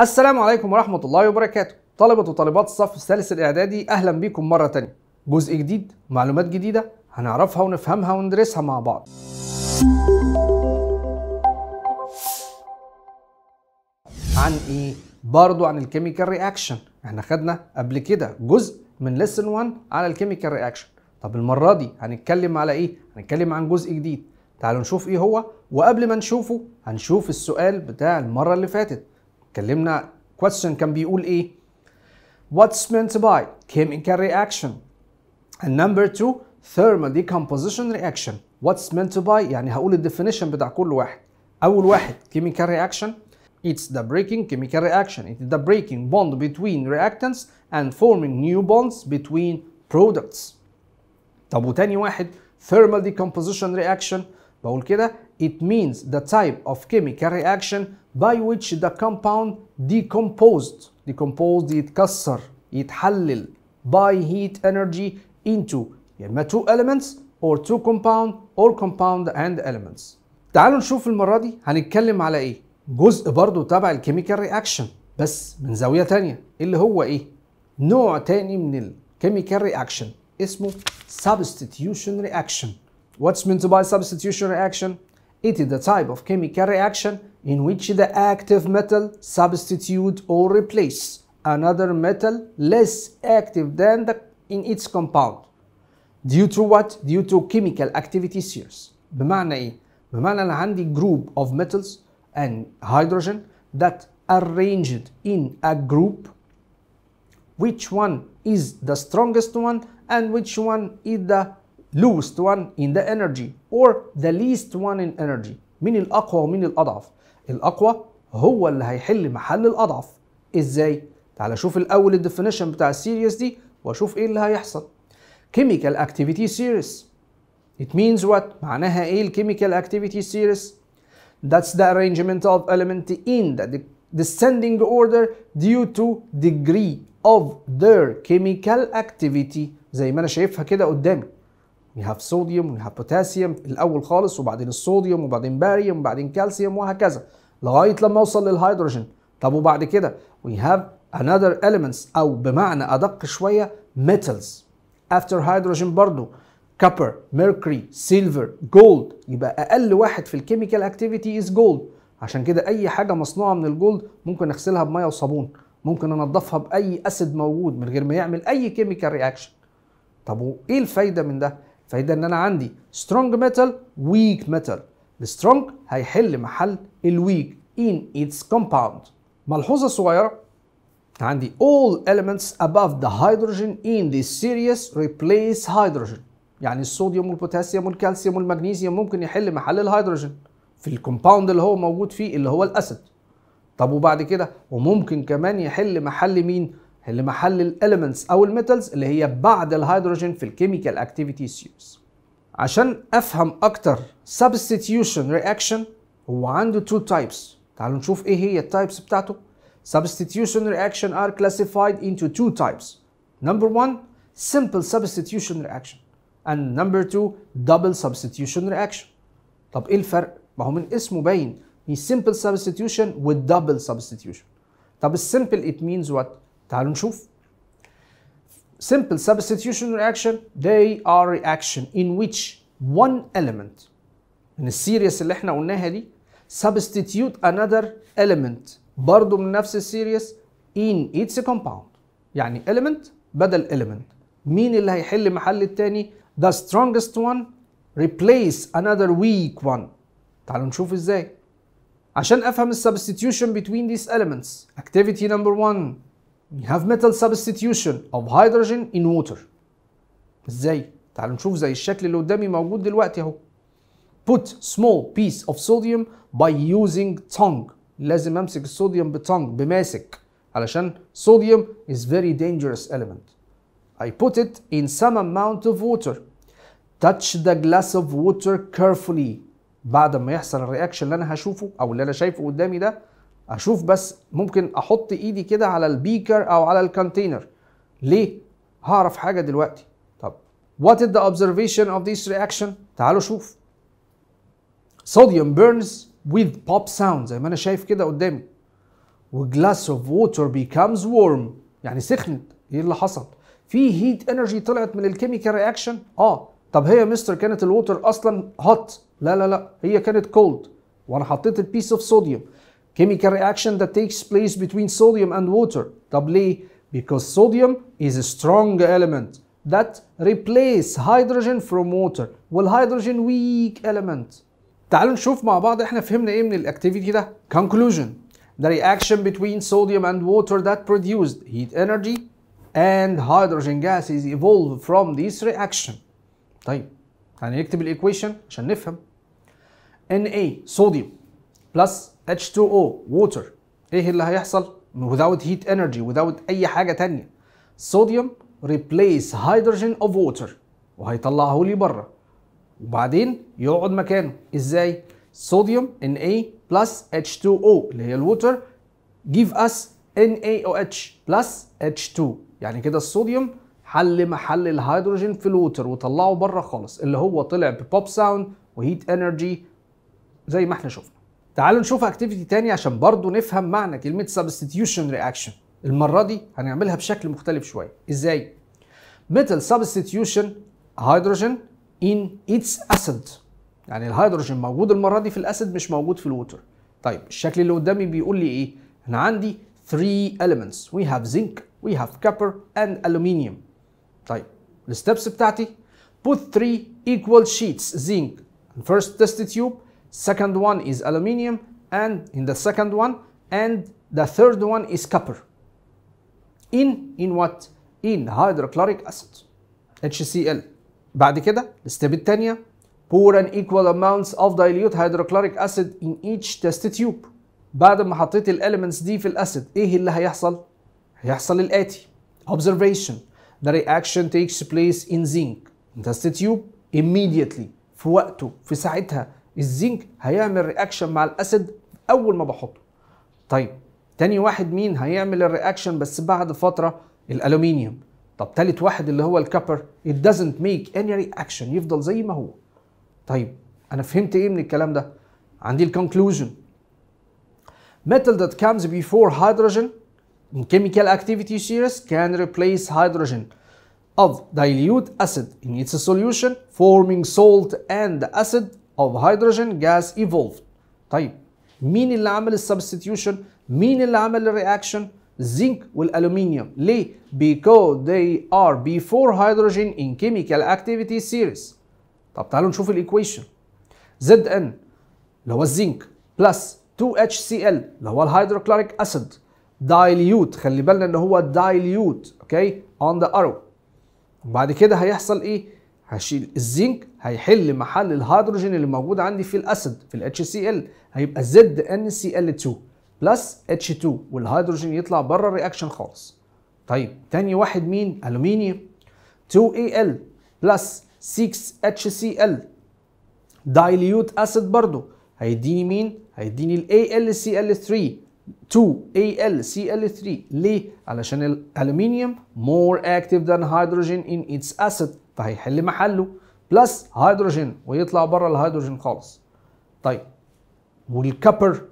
السلام عليكم ورحمة الله وبركاته طلبة وطالبات الصف الثالث الإعدادي أهلا بيكم مرة تانية جزء جديد معلومات جديدة هنعرفها ونفهمها وندرسها مع بعض عن إيه؟ برضو عن الكيميكال رياكشن احنا خدنا قبل كده جزء من لسن 1 على الكيميكال رياكشن طب المرة دي هنتكلم على إيه؟ هنتكلم عن جزء جديد تعالوا نشوف إيه هو وقبل ما نشوفه هنشوف السؤال بتاع المرة اللي فاتت اتكلمنا question كان بيقول ايه what's meant by chemical reaction and number two thermal decomposition reaction what's meant by يعني هقول الديفينيشن بتاع كل واحد اول واحد chemical reaction It's the breaking chemical reaction. It's the breaking bond between reactants and forming new bonds between products. طب وتاني واحد thermal decomposition reaction بقول كده it means the type of chemical reaction by which the compound decomposed decomposed it it halil by heat energy into two elements or two compound or compound and elements تعالوا نشوف المرة دي هنتكلم على ايه جزء برضو تبع الكيميكال رياكشن بس من زاوية تانية اللي هو ايه نوع تاني من الكيميكال رياكشن اسمه substitution reaction what's meant by substitution reaction it is the type of chemical reaction in which the active metal substitute or replace another metal less active than the, in its compound due to what? due to chemical activity series. بمعنى ايه؟ بمعنى انا عندي group of metals and hydrogen that arranged in a group which one is the strongest one and which one is the lowest one in the energy or the least one in energy مين الأقوى ومين الأضعف الاقوى هو اللي هيحل محل الاضعف ازاي تعال شوف الاول الديفينيشن بتاع السيريس دي واشوف ايه اللي هيحصل chemical activity series it means what معناها ايه chemical activity series that's the arrangement of element in the descending order due to degree of their chemical activity زي ما انا شايفها كده قدامي we have sodium we have potassium الاول خالص وبعدين الصوديوم وبعدين باريوم وبعدين كالسيوم وهكذا لغايه لما اوصل للهيدروجين طب وبعد كده we have another elements او بمعنى ادق شويه metals after hydrogen برضو copper mercury silver gold يبقى اقل واحد في الكيميكال اكتيفيتي از جولد عشان كده اي حاجه مصنوعه من الجولد ممكن اغسلها بميه وصابون ممكن انضفها باي اسيد موجود من غير ما يعمل اي كيميكال رياكشن طب وايه الفايده من ده الفايده ان انا عندي سترونج metal ويك metal السترونج هيحل محل الويك in its compound ملحوظة صغيرة عندي all elements above the hydrogen in this series replace hydrogen يعني الصوديوم والبوتاسيوم والكالسيوم والمغنيسيوم ممكن يحل محل الهيدروجين في الكومباوند اللي هو موجود فيه اللي هو الاسيد طب وبعد كده وممكن كمان يحل محل مين يحل محل الاليمنتس او الميتالز اللي هي بعد الهيدروجين في الكيميكال اكتيفيتي سيريز عشان افهم اكتر substitution reaction هو عنده two types تعالوا نشوف ايه هي التايبس بتاعته substitution reaction are classified into two types number one simple substitution reaction and number two double substitution reaction طب ايه الفرق ما هو من اسمه باين هي simple substitution with double substitution طب simple it means what تعالوا نشوف simple substitution reaction they are reaction in which one element من السيريس اللي احنا قلناها دي substitute another element برضه من نفس السيريس in its compound يعني element بدل element مين اللي هيحل محل التاني the strongest one replace another weak one تعالوا نشوف ازاي عشان افهم substitution between these elements activity number 1 you have metal substitution of hydrogen in water ازاي تعالوا نشوف زي الشكل اللي قدامي موجود دلوقتي اهو put small piece of sodium by using tongue لازم امسك الصوديوم بtongue بماسك علشان sodium is very dangerous element I put it in some amount of water touch the glass of water carefully بعد ما يحصل الرياكشن اللي انا هشوفه او اللي انا شايفه قدامي ده اشوف بس ممكن احط ايدي كده على البيكر او على الكونتينر ليه هعرف حاجه دلوقتي طب what is the observation of this reaction تعالوا شوف sodium burns with pop sound زي ما انا شايف كده قدامي وجلاس اوف ووتر بيكامز warm يعني سخنت ايه اللي حصل في هيت انرجي طلعت من الكيميكال رياكشن اه طب هي يا مستر كانت الووتر اصلا هوت لا لا لا هي كانت كولد وانا حطيت البيس اوف صوديوم chemical reaction that takes place between sodium and water. طب Because sodium is a strong element that replace hydrogen from water hydrogen weak element. تعالوا نشوف مع بعض احنا فهمنا ايه من الاكتيفيتي ده. Conclusion The reaction between sodium and water that produced heat energy and hydrogen gas is evolved from this reaction. طيب هنكتب الايكويشن عشان نفهم. Na sodium plus H2O water ايه اللي هيحصل without heat energy without اي حاجه تانية صوديوم replace hydrogen of water وهيطلعه لي بره وبعدين يقعد مكانه ازاي صوديوم Na plus H2O اللي هي الووتر give us NaOH plus H2 يعني كده الصوديوم حل محل الهيدروجين في الووتر وطلعه بره خالص اللي هو طلع ببوب ساوند وهيت انرجي زي ما احنا شفنا تعالوا نشوف اكتيفيتي تاني عشان برضو نفهم معنى كلمه substitution رياكشن المره دي هنعملها بشكل مختلف شويه ازاي مثل substitution هيدروجين ان اتس اسيد يعني الهيدروجين موجود المره دي في الاسيد مش موجود في الووتر طيب الشكل اللي قدامي بيقول لي ايه انا عندي 3 elements we have zinc we have copper and aluminium طيب الستبس بتاعتي put 3 equal sheets zinc in first test tube second one is aluminium and in the second one and the third one is copper in in what in hydrochloric acid HCl بعد كده الستيب الثانيه pour an equal amounts of dilute hydrochloric acid in each test tube بعد ما حطيت الاليمنتس دي في الاسيد ايه اللي هيحصل هيحصل الاتي observation the reaction takes place in zinc test tube immediately في وقته في ساعتها الزنك هيعمل رياكشن مع الاسيد اول ما بحطه طيب تاني واحد مين هيعمل الرياكشن بس بعد فتره الالومنيوم طب تالت واحد اللي هو الكابر it doesn't make any reaction يفضل زي ما هو طيب انا فهمت ايه من الكلام ده عندي الكونكلوجن metal that comes before hydrogen in chemical activity series can replace hydrogen of dilute acid in its solution forming salt and acid of hydrogen gas evolved طيب مين اللي عمل السبستيوشن مين اللي عمل الرياكشن الزنك والالومنيوم ليه because they are before hydrogen in chemical activity series طب تعالوا نشوف الايكويشن ZN اللي هو الزنك بلس 2HCl اللي هو الهيدروكلوريك اسيد dilute خلي بالنا ان هو dilute اوكي okay? on the arrow وبعد كده هيحصل ايه هشيل الزنك هيحل محل الهيدروجين اللي موجود عندي في الاسيد في الاتش سي ال هيبقى زد ان سي ال 2 بلس اتش 2 والهيدروجين يطلع بره الرياكشن خالص. طيب تاني واحد مين؟ الومنيوم 2 ال بلس 6 سي ال دايليوت اسيد برضه هيديني مين؟ هيديني ال ال 3 2 ال سي ال ليه؟ علشان الالومنيوم more active than hydrogen in its acid فهيحل محله بلس هيدروجين ويطلع بره الهيدروجين خالص طيب والكبر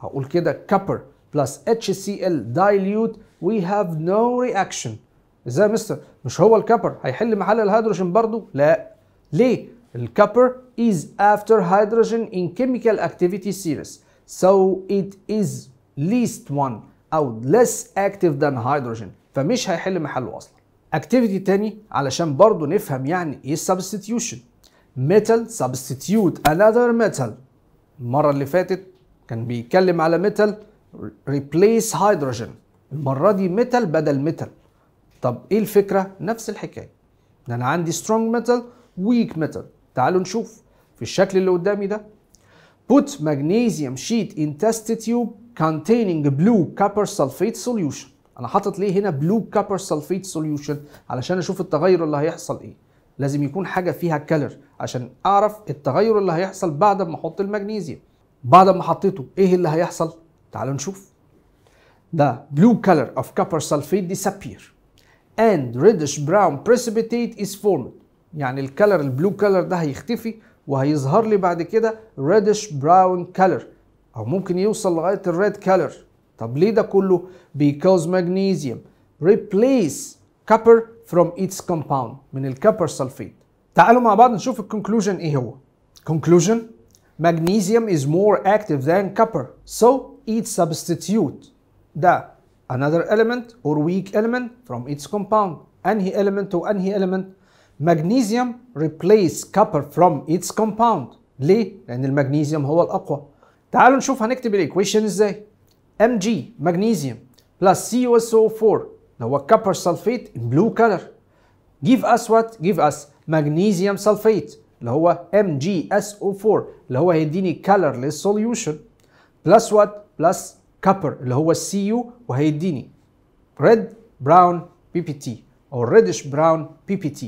هقول كده كبر بلس HCl dilute we have no reaction ازاي يا مستر مش هو الكبر هيحل محل الهيدروجين برضو لا ليه الكبر is after hydrogen in chemical activity series so it is least one او less active than hydrogen فمش هيحل محله اصلا اكتيفيتي تاني علشان برضو نفهم يعني ايه السبستيوشن ميتال سبستيوت انذر ميتال المره اللي فاتت كان بيتكلم على ميتال ريبليس هيدروجين المره دي ميتال بدل ميتال طب ايه الفكره نفس الحكايه ان انا عندي سترونج ميتال ويك ميتال تعالوا نشوف في الشكل اللي قدامي ده put magnesium sheet in test tube containing blue copper sulfate solution انا حاطط ليه هنا بلو كابر سلفيت سوليوشن علشان اشوف التغير اللي هيحصل ايه لازم يكون حاجه فيها كلر عشان اعرف التغير اللي هيحصل بعد ما احط المغنيسيوم بعد ما حطيته ايه اللي هيحصل تعالوا نشوف ده بلو color اوف كابر سلفيت ديسابير and reddish brown precipitate is formed يعني الكلر البلو كلر ده هيختفي وهيظهر لي بعد كده reddish brown color او ممكن يوصل لغايه الريد كلر طب ليه ده كله because magnesium replace copper from its compound من الكبر سلفيت تعالوا مع بعض نشوف الكونكلوجن ايه هو conclusion magnesium is more active than copper so it substitute ده another element or weak element from its compound انهي element وانهي element magnesium replace copper from its compound ليه؟ لأن المغنيسيوم هو الأقوى. تعالوا نشوف هنكتب الإيكويشن إزاي. Mg magnesium plus CuSO4 اللي هو copper sulfate in blue color give us what give us magnesium sulfate اللي هو MgSO4 اللي هو هيديني colorless solution plus what plus copper اللي هو Cu وهيديني red brown PPT او reddish brown PPT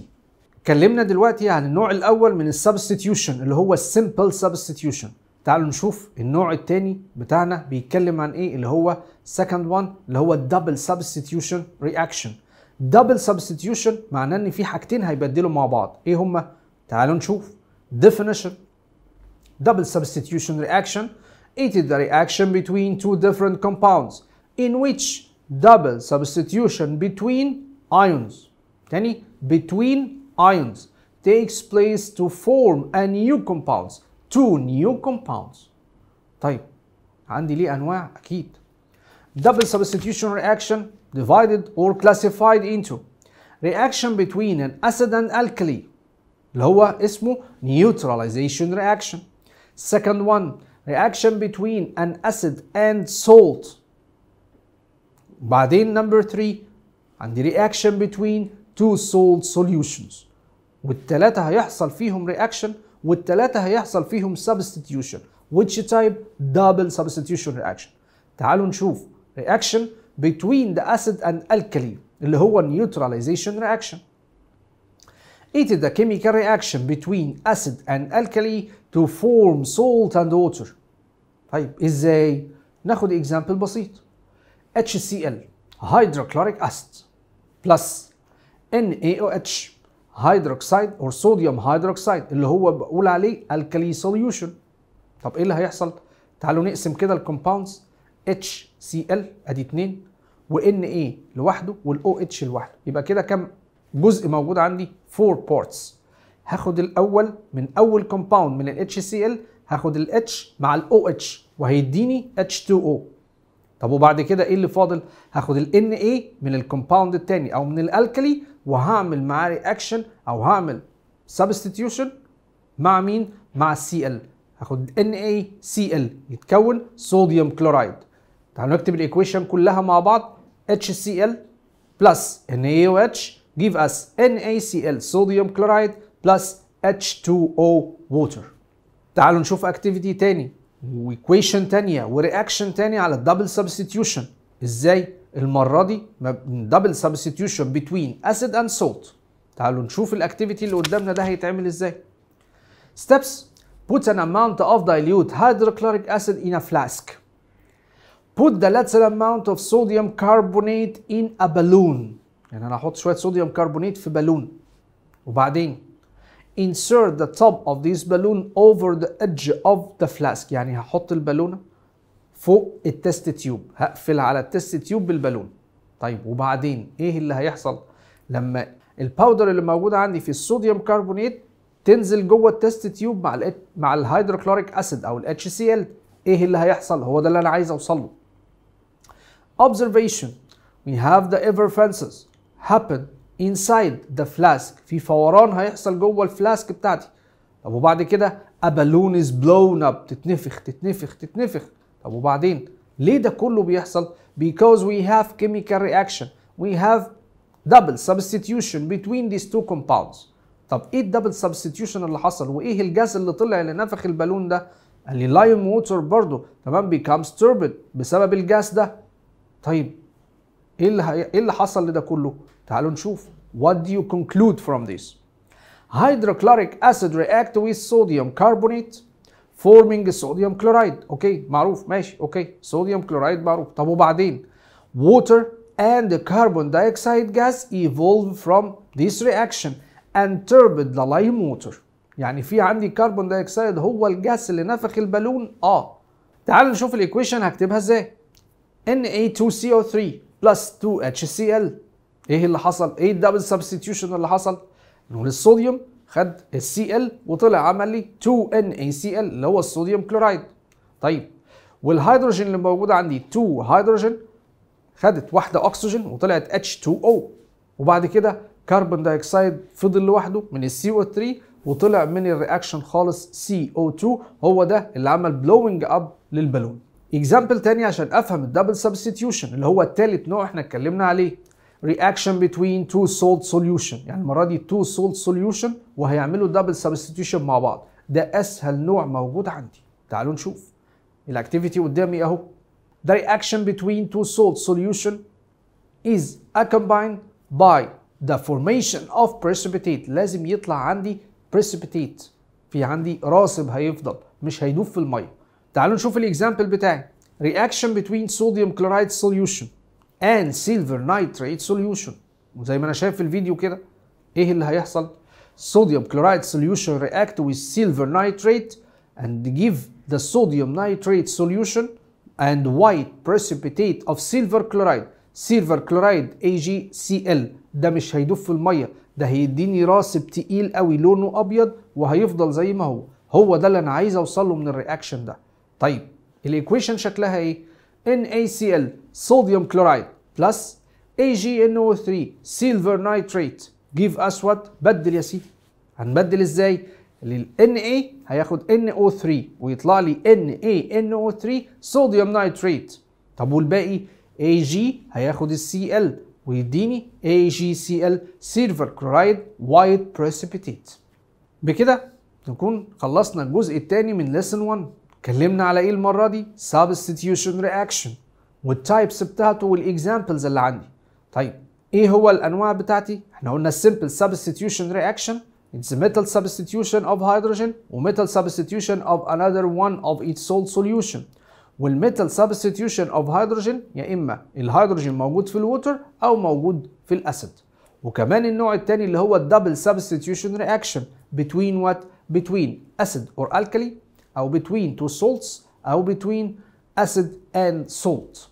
اتكلمنا دلوقتي عن النوع الاول من السبستيتيوشن اللي هو simple substitution تعالوا نشوف النوع الثاني بتاعنا بيتكلم عن ايه اللي هو second one اللي هو double substitution reaction double substitution معناه ان في حاجتين هيبدلوا مع بعض ايه هما تعالوا نشوف definition double substitution reaction it is the reaction between two different compounds in which double substitution between ions تاني between ions takes place to form a new compounds two new compounds طيب عندي ليه انواع اكيد double substitution reaction divided or classified into reaction between an acid and alkali اللي هو اسمه neutralization reaction second one reaction between an acid and salt بعدين number 3 عندي reaction between two salt solutions والتلاتة هيحصل فيهم reaction والتلاتة هيحصل فيهم substitution which type double substitution reaction تعالوا نشوف reaction between the acid and alkali اللي هو neutralization reaction It is a chemical reaction between acid and alkali to form salt and water. طيب ازاي؟ ناخد اكزامبل بسيط. HCl hydrochloric acid plus NaOH هيدروكسيد اور صوديوم هيدروكسيد اللي هو بقول عليه الكالي سوليوشن طب ايه اللي هيحصل تعالوا نقسم كده الكومباوندز اتش سي ال ادي 2 ايه لوحده اتش لوحده يبقى كده كام جزء موجود عندي 4 بارتس هاخد الاول من اول كومباوند من سي ال هاخد الاتش مع الاو اتش وهيديني اتش 2 او طب وبعد كده ايه اللي فاضل هاخد ال ايه من الكومباوند الثاني او من الالكالي وهعمل معاه رياكشن او هعمل سبستيتيوشن مع مين؟ مع السي ال هاخد ال يتكون صوديوم كلورايد تعالوا نكتب الايكويشن كلها مع بعض HCl plus NaOH give us ال صوديوم كلورايد plus H2O water تعالوا نشوف اكتيفيتي تاني وايكويشن تانية ورياكشن تاني على الدبل سبستيتيوشن ازاي المره دي دبل سبستيوشن بتوين اسيد اند سولت تعالوا نشوف الاكتيفيتي اللي قدامنا ده هيتعمل ازاي ستيبس put an amount of dilute hydrochloric acid in a flask put the lateral amount of sodium carbonate in a balloon يعني انا هحط شويه صوديوم كربونات في بالون وبعدين insert the top of this balloon over the edge of the flask يعني هحط البالونه فوق التست تيوب هقفل على التست تيوب بالبالون طيب وبعدين ايه اللي هيحصل لما الباودر اللي موجود عندي في الصوديوم كربونيت تنزل جوه التست تيوب مع الـ مع الهيدروكلوريك اسيد او الاتش سي ال ايه اللي هيحصل هو ده اللي انا عايز اوصل له observation we have the effervescence happen inside the flask في فوران هيحصل جوه الفلاسك بتاعتي طب وبعد كده a balloon is blown up تتنفخ تتنفخ تتنفخ طب وبعدين ليه ده كله بيحصل because we have chemical reaction we have double substitution between these two compounds طب ايه الدبل سبستيوشن اللي حصل وايه الجاز اللي طلع اللي نفخ البالون ده قال لي لايم ووتر برضه تمام بيكامز turbid بسبب الجاز ده طيب ايه اللي هي... ايه اللي حصل لده كله تعالوا نشوف what do you conclude from this hydrochloric acid react with sodium carbonate فورمينج الصوديوم كلورايد اوكي معروف ماشي اوكي صوديوم كلورايد معروف طب وبعدين water and carbon dioxide gas evolve from this reaction and turbid the lime water يعني في عندي كربون دايكسايد هو الجاس اللي نفخ البالون اه تعال نشوف الايكويشن هكتبها ازاي Na2CO3 plus 2HCl ايه اللي حصل؟ ايه الدبل سبستيوشن اللي حصل؟ نقول الصوديوم خد السي ال وطلع عمل لي 2 ان اي سي ال اللي هو الصوديوم كلورايد طيب والهيدروجين اللي موجود عندي 2 هيدروجين خدت واحده اكسجين وطلعت H2O وبعد كده كربون دايكسيد فضل لوحده من السي CO3 وطلع من الرياكشن خالص CO2 هو ده اللي عمل بلوينج اب للبالون اكزامبل تاني عشان افهم الدبل سبستيوشن اللي هو التالت نوع احنا اتكلمنا عليه reaction between two salt solution يعني المره دي two salt solution وهيعملوا double substitution مع بعض ده اسهل نوع موجود عندي تعالوا نشوف الاكتيفيتي قدامي اهو the reaction between two salt solution is accompanied by the formation of precipitate لازم يطلع عندي precipitate في عندي راسب هيفضل مش هيدوب في الميه تعالوا نشوف الاكزامبل بتاعي reaction between sodium chloride solution and silver nitrate solution وزي ما انا شايف في الفيديو كده ايه اللي هيحصل sodium chloride solution react with silver nitrate and give the sodium nitrate solution and white precipitate of silver chloride silver chloride AgCl ده مش هيدوب في الميه ده هيديني راسب تقيل قوي لونه ابيض وهيفضل زي ما هو هو ده اللي انا عايز اوصله من الرياكشن ده طيب الايكويشن شكلها ايه NaCl sodium chloride plus AgNO3 silver nitrate give us what بدل يا سيدي هنبدل ازاي لل Na هياخد NO3 ويطلع لي NaNO3 sodium nitrate طب والباقي Ag هياخد Cl ويديني AgCl silver chloride white precipitate بكده نكون خلصنا الجزء الثاني من lesson 1 اتكلمنا على ايه المره دي substitution reaction والتايبس بتاعته والاكزامبلز اللي عندي طيب ايه هو الانواع بتاعتي احنا قلنا simple substitution reaction It's metal substitution of hydrogen وmetal substitution of another one of its salt solution والmetal substitution of hydrogen يا إما الهيدروجين موجود في الووتر أو موجود في الأسيد وكمان النوع الثاني اللي هو الدبل substitution reaction between what? between acid or alkali أو between two salts أو between acid and salt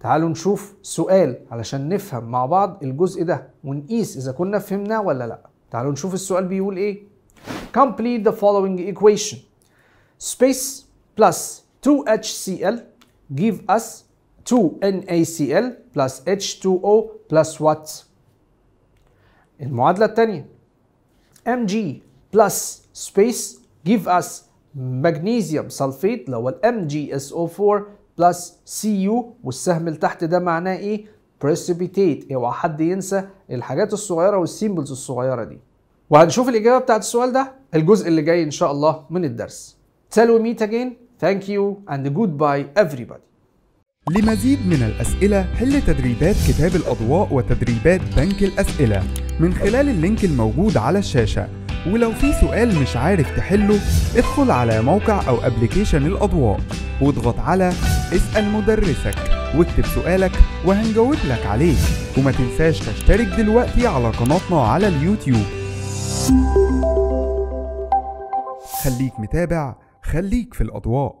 تعالوا نشوف سؤال علشان نفهم مع بعض الجزء ده ونقيس إذا كنا فهمناه ولا لأ تعالوا نشوف السؤال بيقول إيه Complete the following equation Space plus 2HCl give us 2NaCl plus H2O plus what? المعادلة الثانية Mg plus space give us مغنيسيوم سلفيت اللي هو الام جي اس او 4 بلس سي يو والسهم اللي تحت ده معناه ايه؟ بريسيبيتيت اوعى حد ينسى الحاجات الصغيره والسيمبلز الصغيره دي. وهنشوف الاجابه بتاعت السؤال ده الجزء اللي جاي ان شاء الله من الدرس. تالو ميت اجين ثانك يو اند جود باي everybody. لمزيد من الأسئلة حل تدريبات كتاب الأضواء وتدريبات بنك الأسئلة من خلال اللينك الموجود على الشاشة ولو في سؤال مش عارف تحله ادخل على موقع أو ابلكيشن الأضواء واضغط على اسأل مدرسك واكتب سؤالك وهنجاوب لك عليه وما تنساش تشترك دلوقتي على قناتنا على اليوتيوب خليك متابع خليك في الأضواء